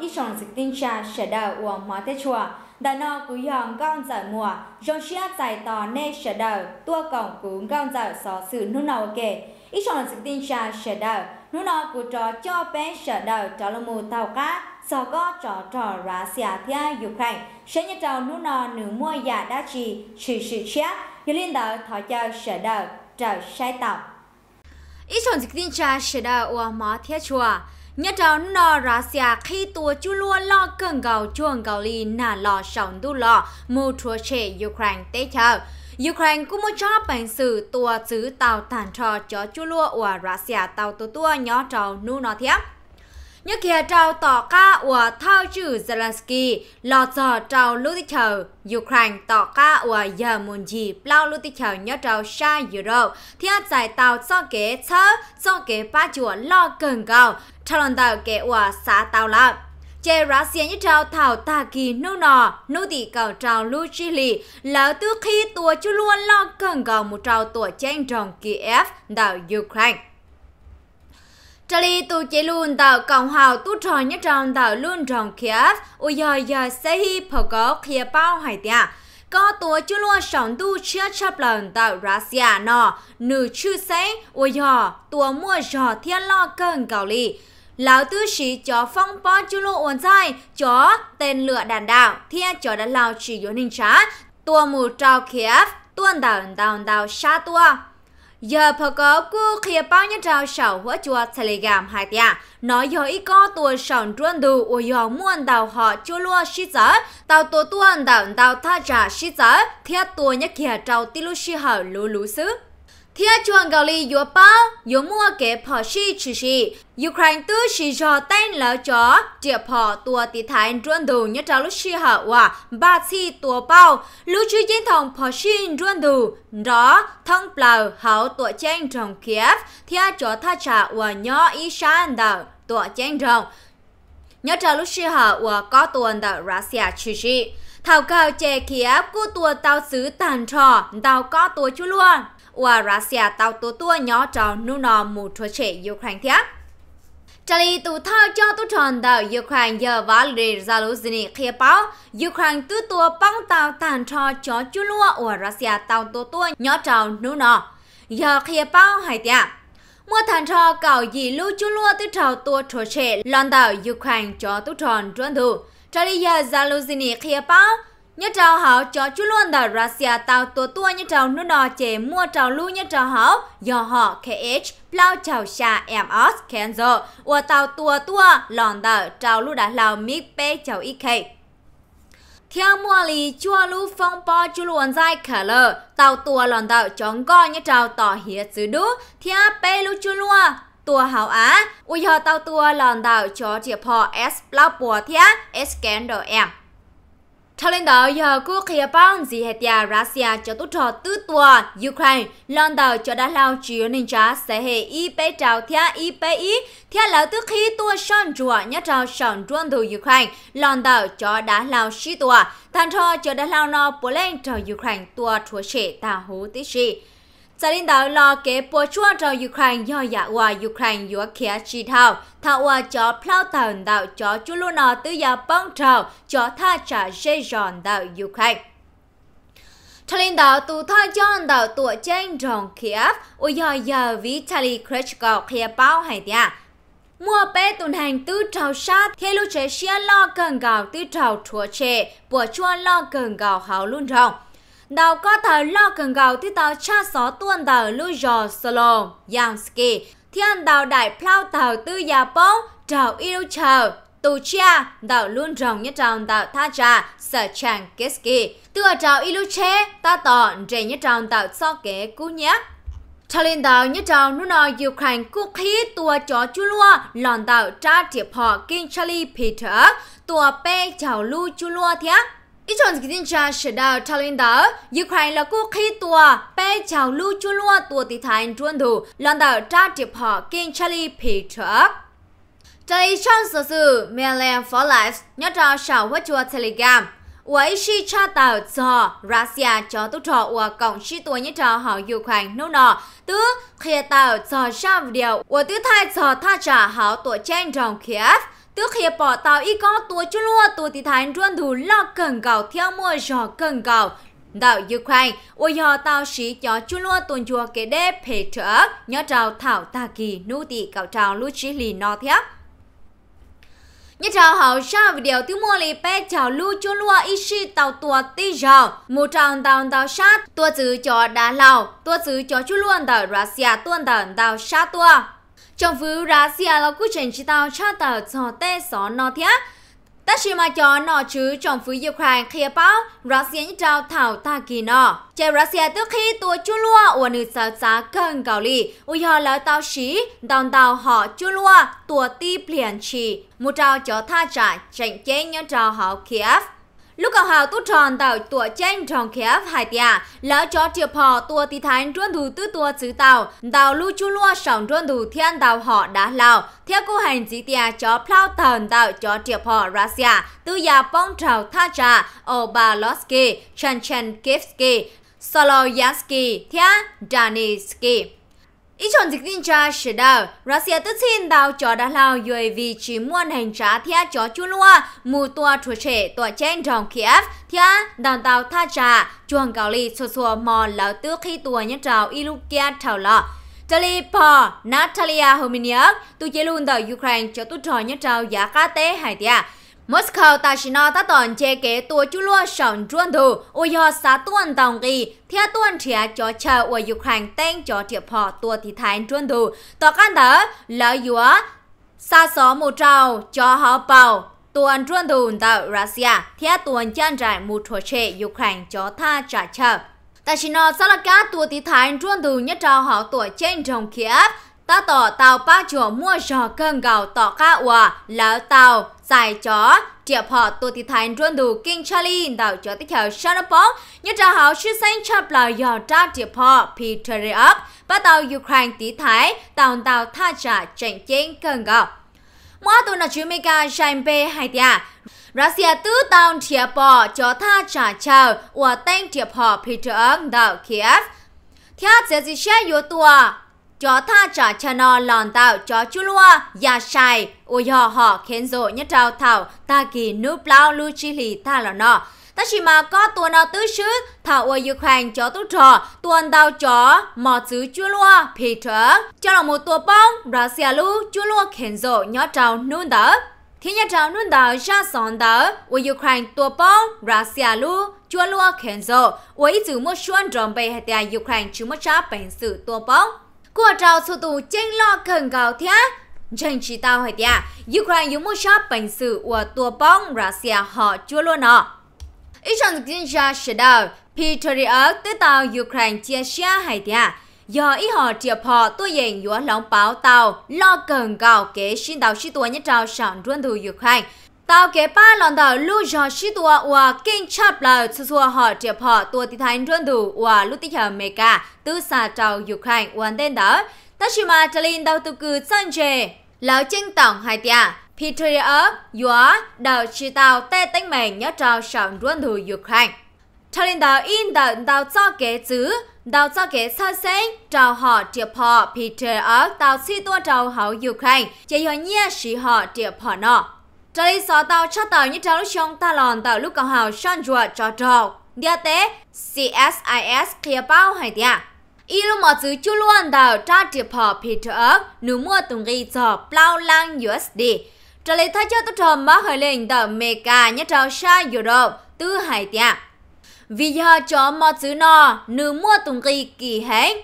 ít sòng dịch tinh trà sẽ đào uổng mà thế chùa đà nọ cứ yong con giải mùa rong xia giải tò nê sẽ đào tua cổng cứ con giải xó sự nô nào ít sòng dịch tinh trà sẽ đào nô nào cứ cho bé sẽ đào trò là mù tàu cá sò có trò trò ra xia à thia ukraine sẽ nhớ trò nô nửa mua giả đa trì chỉ sự chia như liên đạo thọ cho sẽ đào trò sai tàu ít sòng dịch tinh trà sẽ đào uổng mà thế chùa Nhất là nọ ra xia khi tua chú lua lo cần gầu chuồng gầu lì nà lo sống đu lo mù trua chê Ukraine tế chờ Ukraine cũng muốn cho bản sự tua chữ tàu tàn trò cho chú lua của Russia tàu tua tua nhỏ trò nu nó thiếp nhớ kia trao tỏ ca của thao chữ Zelensky lo giờ trao lưu tích chờ Ukraine tỏ ca của giờ muốn gì lao lưu tích chờ nhớ trao xa Euro thiên giải tàu cho kế chớ cho kế ba chùa lo cần cầu trao lần tàu kế của xã tàu lạp chế Russia như trao thảo ta kỳ nô nò, nô tỷ cầu trao lưu chi lì, lão tư khi tùa chú luôn lo cần cầu một trao tùa tranh trồng Kiev đảo Ukraine. Trả lý tù chế luôn tạo cộng hào tu tròn nhất tròn tạo luôn tròn kia Ui dòi dòi xe hi phở có kia bao hải tiạ Có tùa chú lua sống tu chia chấp lần tạo ra nọ Nữ chư xe ui dò tùa mua dò thiên lo cơn gạo lì Lão tư sĩ chó phong bó chú lô ổn dài, chó tên lửa đàn đạo, thiên chó đã lao chỉ yếu ninh trá, tua mù trao khiếp, tuôn đào đào đào xa tua giờ phở có cua kia bao nhiêu trào sầu hóa chùa telegram hai tia nói giờ ít có tuổi sòn truân đủ ôi giờ muôn đào họ chua lúa xí giờ tàu tổ tuân đào đào tha trả xí giờ thiết tuổi nhất kia trào tilu xí hở lú lú xứ thia chuan gạo li yếu bao yếu mua kế phò xì chỉ xì Ukraine tu xì cho tên lỡ chó địa phò tua tí thái ruộng đủ nhất trào lúc xì hạ hòa ba xì tua bao lúc chú dân thông phò xì ruộng đủ đó thông bào hảo tua chen trong Kiev thia cho tha trả hòa nhỏ y sàn đảo tua chen trong nhớ trào lúc xì hạ hòa có tuần đảo Russia chỉ xì thảo cao chè Kiev của tua tao xứ tàn trò đào có tua chú luôn và Russia tàu tổ tua nhỏ trò nu nò mù trò trẻ Ukraine thiếc. Charlie tụ thao cho tụ tròn đạo Ukraine giờ Valery Zaluzhny khía báo Ukraine tụ tua băng tàu tàn trò cho chú lúa và Russia tàu tổ tua nhỏ trò nu nò. Giờ khía báo hay tiệt. Mua tàn trò cầu gì lưu chú lúa tụ trò tua trò trẻ lòn đạo Ukraine cho tụ tròn trốn thủ. Charlie giờ Zaluzhny khía báo nhớ trào hảo cho chú luôn đã Russia tàu tua tua nhớ trào nước đỏ chế mua trào lưu nhớ trào hảo do họ KH plau trào xa em os kenzo và tàu tua tua lòn đờ trào lưu đã lao mít bê trào ít khay theo mua lì chua lưu phong po chú luôn dài khả lờ tao tua lòn đờ chóng go nhớ trào tỏ hiệt dữ đú theo bê lưu chua luôn tua hảo á ui hờ tàu tua lòn đờ cho chìa phò s lao bùa thia s scandal em theo lần đạo giờ quốc khía bang dì hẹt nhà Russia cho tốt trò tư tùa Ukraine, lần đầu cho đá lao chứa nên trả sẽ hệ y bế trào thia y bế ý, thia lão tức khi tua sơn chùa nhất trào sơn truân thủ Ukraine, lần đầu cho đá lao sĩ tùa, thằng trò cho đá lao nó bố lên trò Ukraine tua chúa sẽ tà hú tí sĩ gia đình đạo lo kế bố chua rào Ukraine do dạ hòa Ukraine dũa kia chi thao, thao cho plau tàu cho chú lô nọ tư dạ cho tha trả dây giòn đạo Ukraine. Talin đạo tù tha John đạo tụ chênh rong Kiev, ô dò dò ví Tali bao hải tìa. Mua tuần hành tư trào sát, thế lo cần gào tư trào chúa chê, bùa chua lo cần gào hào luôn rong đầu có thời lo cần gạo thì tàu cha xó tuôn tàu lưu dò solo yansky thiên đào đại plau tàu tư gia bóng trào yêu chờ tù cha đào luôn rồng nhất tròn đào tha trà sở chàng kiski từ trào ilu che ta tỏ rẻ nhất tròn đào so kế cú nhé cho nên đào nhất trào nụ nò Ukraine quốc khí tua chó chú lua lòn đào tra triệp họ King Charlie Peter tua pe chào lưu chú lua thiếc ít chọn cái tin cha sẽ đào trả lời đó Ukraine là quốc khi tua bé chào lưu chua lúa tua tỷ thành chuẩn thủ lần đầu trả tiếp họ kinh Charlie Peter Charlie trong sự sự Maryland for Life nhớ cho sau hóa chua Telegram Ủy sĩ cha tàu cho Russia cho tốt trò của cộng sĩ tuổi nhớ trò họ Ukraine nô nọ tứ khi tàu cho sao điều của tứ thai cho tha trả họ tuổi chen trong Kiev tước khi bỏ tàu y có tua chú lua tua thì thái ruân thủ lo cần cầu theo mua giò cần cầu đạo Ukraine, ôi họ tàu sĩ cho chú lua tuần chùa kế đế phê trở nhớ trào thảo ta kỳ nụ tị cạo trào lưu trí lì no theo. Nhớ trào hậu sao video thứ mua lì bé chào lưu chú lua ishi tàu tua tí rào. Mù trào tàu tàu sát tua chữ cho đá lào, tua chữ cho chú luôn tàu Russia tuần tàu tàu sát tua trong vụ ra xia là cú trình chỉ tàu cho tàu cho tê sọ nó thế ta chỉ mà cho nó chứ trong vụ Ukraine khi báo Russia nhất trao thảo ta kỳ nó chế Russia trước khi tua chú lua của nữ sở giá cần cầu lì ui họ là tàu xí đòn tàu họ chú lua tua ti liền chỉ một tàu cho tha trả chạy chế nhất trao họ Kiev Lúc cầu hào tu tròn tàu tùa tranh tròn khép hai tia, lỡ cho chìa họ tùa tí thánh truân thủ tư tùa xứ tàu, tàu lưu chu lua sòng truân thủ thiên tàu họ đá lao theo cô hành dĩ tia cho plau thần tàu cho chìa họ Russia, tư gia bong trào tha trà, Obaloski, Chanchen Kivsky, Soloyansky, Thia Danitsky. Ý chọn dịch tin cha sẽ đào, Russia tức xin đào cho đã lao dùi vì chỉ muốn hành trả thia cho chú lua, mù tòa thuộc trẻ tòa chén trong Kiev, thia đàn tàu tha trả, chuồng cao lì sổ sổ mò lão tư khi tùa nhân trào Ilukia thảo lọ. Tali Po, Natalia Hominiak, tu chế luôn tàu Ukraine cho tu trò nhân trào giá cá tế hải tia. Moscow ta chỉ nói ta toàn chế kế tua chú lúa sòng chuan thù, ôi họ xã tuần tổng kỳ, theo tuần trẻ cho chờ ở Ukraine tên cho thiệp họ tua thị thái chuan thù. Tòa căn đó, lỡ dũa, xa xó mù trào cho họ bào, tuần chuan thù tại Russia, theo tuần chân trải mù trò chế Ukraine cho tha trả chờ. Ta chỉ nói sao là cá tua thì thái chuan thù nhất trào họ tuổi trên trồng kia, ta tỏ tàu ba chùa mua giò cơn gạo tỏ cá òa, là tàu giải chó địa họ tổ thị thành rôn đủ kinh Charlie đảo cho tích hợp Shanapok nhớ trả hảo sư xanh chạp là dò ra địa phò Peter Up bắt đầu Ukraine tí thái tàu tàu tha trả tranh chiến cần gọt Mua tù nà chú mê ca bê hai tia Russia tứ tàu địa họ cho tha trả chào của tên địa phò Peter Up đảo Kiev Theo giới chức xe yếu tùa cho tha trả cha no lòn tạo cho chú lua ya sai u họ họ khiến rộ nhất trao thảo ta kỳ núp lao lưu chi lì ta lò nọ ta chỉ mà có tua nào tứ sứ thảo ôi dư khoang chó tú trò tuần đào chó mò chứ chú lua phi trở cho là một tua bông ra xia lu chú lua khiến rộ nhất trao nôn đỡ thiên nhà trào nôn đào ra sòn đỡ ôi dư khoang tua bông ra xia lu chúa lua khiến rộ ôi dư mua xuân tròn bề hạt tè Ukraine chú mất trá bệnh sự tua bông của trao sổ tù chênh lo khẩn gào thế, Chẳng chỉ tao hỏi thia, Ukraine yêu một shop bánh sự của tùa bóng Russia họ chưa luôn nọ. Ý chẳng tiên ra sẽ đâu? Peter tới tàu Ukraine chia sẻ hay thia. Do ý họ chia họ tôi dành dũa lòng báo tàu lo cần gào kế xin tàu sĩ tùa nhất trào sản ruân thù Ukraine tao kế ba lần đầu lu giờ chỉ tua và kinh chấp là sự xua họ triệp họ tua thì thành run đủ và lúc tích hợp Mega từ xa trào Ukraine hoàn tên đó. Ta chỉ mà trở lên đầu tư cử sân chê. Lão chân tổng hai tia. Peter ở gió đầu chỉ tàu tê tính mình nhớ trào sẵn run đủ Ukraine. Trở lên đầu in đầu đầu cho kế chữ đầu cho kế sơ sinh trào họ triệp họ Peter ở tàu si tua trào hậu Ukraine chỉ hồi nhé sĩ họ triệp họ nọ. Trở đi sở tàu cho tàu như trao lúc trong ta lòn tàu lúc cầu hào son rùa cho trò. Địa tế CSIS kia bao hay địa. Y lúc mở chữ chú luôn tàu tra triệp hò Peter Ất nếu mua tùng ghi cho Plau Lang USD. Trở lý thay cho tốt tròn má hơi lên tàu Mega như trao xa Euro tư hay địa. Vì giờ cho mở chữ nò nếu mua tùng ghi kỳ hết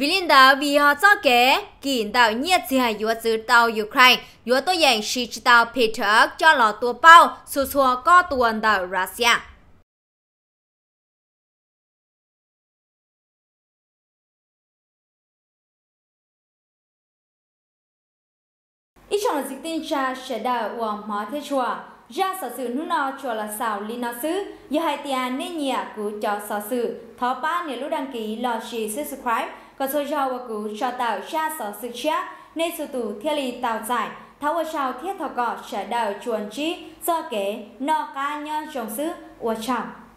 vì liên đạo vì họ cho kế kiện đạo nhiệt chỉ hay yếu chữ tàu Ukraine yếu tôi dành sĩ chỉ tàu Peter cho lò tua bao su xua có tuần đạo Russia ít chọn là dịch tin cha sẽ đạo của mọi thế chùa ra sở sự nút nọ chùa là xảo li nọ xứ giờ hai tia nên nhà của cho sở sự thọ ba nếu lúc đăng ký là chỉ subscribe và sơ giao và cứu cho tạo cha sở sự chia nên sự tù thiết lì tạo giải tháo ở sau thiết thọ cọ sở đào chuồn trí do kế nọ ca nhân trồng sứ ua trọng